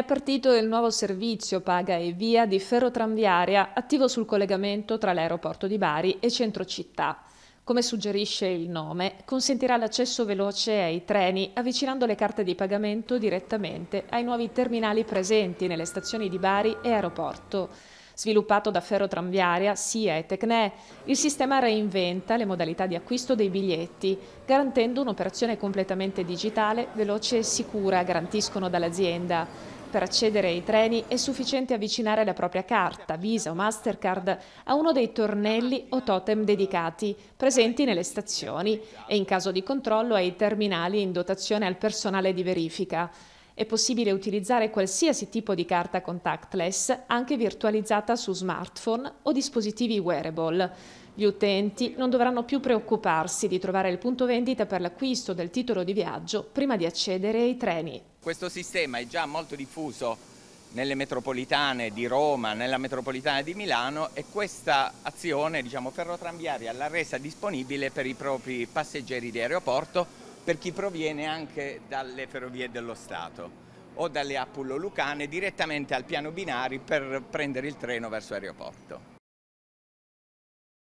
È partito il nuovo servizio Paga e Via di ferrotranviaria attivo sul collegamento tra l'aeroporto di Bari e centro città. Come suggerisce il nome, consentirà l'accesso veloce ai treni avvicinando le carte di pagamento direttamente ai nuovi terminali presenti nelle stazioni di Bari e aeroporto. Sviluppato da Ferrotranviaria, SIA e Tecne, il sistema reinventa le modalità di acquisto dei biglietti, garantendo un'operazione completamente digitale, veloce e sicura, garantiscono dall'azienda. Per accedere ai treni è sufficiente avvicinare la propria carta, Visa o Mastercard a uno dei tornelli o totem dedicati presenti nelle stazioni e in caso di controllo ai terminali in dotazione al personale di verifica. È possibile utilizzare qualsiasi tipo di carta contactless, anche virtualizzata su smartphone o dispositivi wearable. Gli utenti non dovranno più preoccuparsi di trovare il punto vendita per l'acquisto del titolo di viaggio prima di accedere ai treni. Questo sistema è già molto diffuso nelle metropolitane di Roma, nella metropolitana di Milano e questa azione diciamo, ferrotrambiaria l'ha resa disponibile per i propri passeggeri di aeroporto per chi proviene anche dalle ferrovie dello Stato o dalle Appullo Lucane direttamente al piano binari per prendere il treno verso l'aeroporto.